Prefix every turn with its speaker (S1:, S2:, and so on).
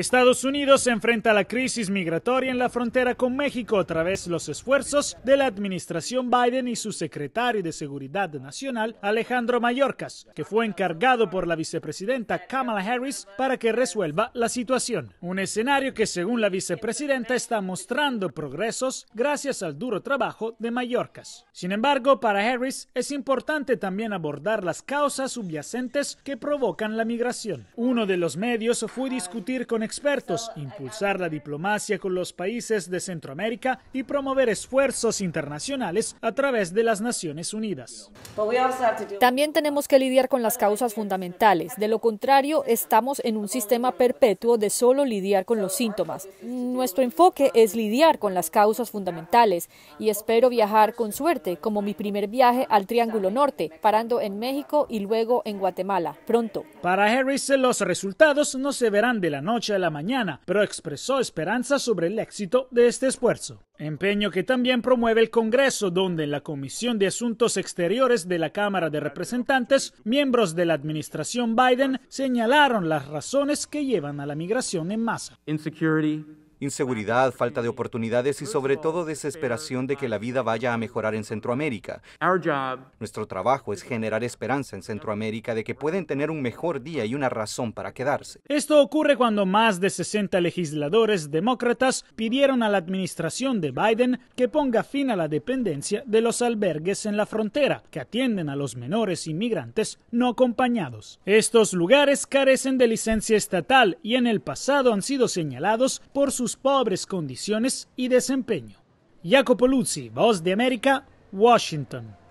S1: Estados Unidos se enfrenta a la crisis migratoria en la frontera con México a través de los esfuerzos de la administración Biden y su secretario de Seguridad Nacional, Alejandro Mayorkas, que fue encargado por la vicepresidenta Kamala Harris para que resuelva la situación. Un escenario que, según la vicepresidenta, está mostrando progresos gracias al duro trabajo de Mayorkas. Sin embargo, para Harris es importante también abordar las causas subyacentes que provocan la migración. Uno de los medios fue discutir con expertos, impulsar la diplomacia con los países de Centroamérica y promover esfuerzos internacionales a través de las Naciones Unidas.
S2: También tenemos que lidiar con las causas fundamentales. De lo contrario, estamos en un sistema perpetuo de solo lidiar con los síntomas. Nuestro enfoque es lidiar con las causas fundamentales y espero viajar con suerte, como mi primer viaje al Triángulo Norte, parando en México y luego en Guatemala,
S1: pronto. Para Harris, los resultados no se verán de la noche de la mañana, pero expresó esperanza sobre el éxito de este esfuerzo. Empeño que también promueve el Congreso, donde en la Comisión de Asuntos Exteriores de la Cámara de Representantes, miembros de la administración Biden señalaron las razones que llevan a la migración en masa
S3: inseguridad, falta de oportunidades y sobre todo desesperación de que la vida vaya a mejorar en Centroamérica. Nuestro trabajo es generar esperanza en Centroamérica de que pueden tener un mejor día y una razón para quedarse.
S1: Esto ocurre cuando más de 60 legisladores demócratas pidieron a la administración de Biden que ponga fin a la dependencia de los albergues en la frontera que atienden a los menores inmigrantes no acompañados. Estos lugares carecen de licencia estatal y en el pasado han sido señalados por sus pobres condiciones y desempeño. Jacopo Luzzi, Voz de América, Washington.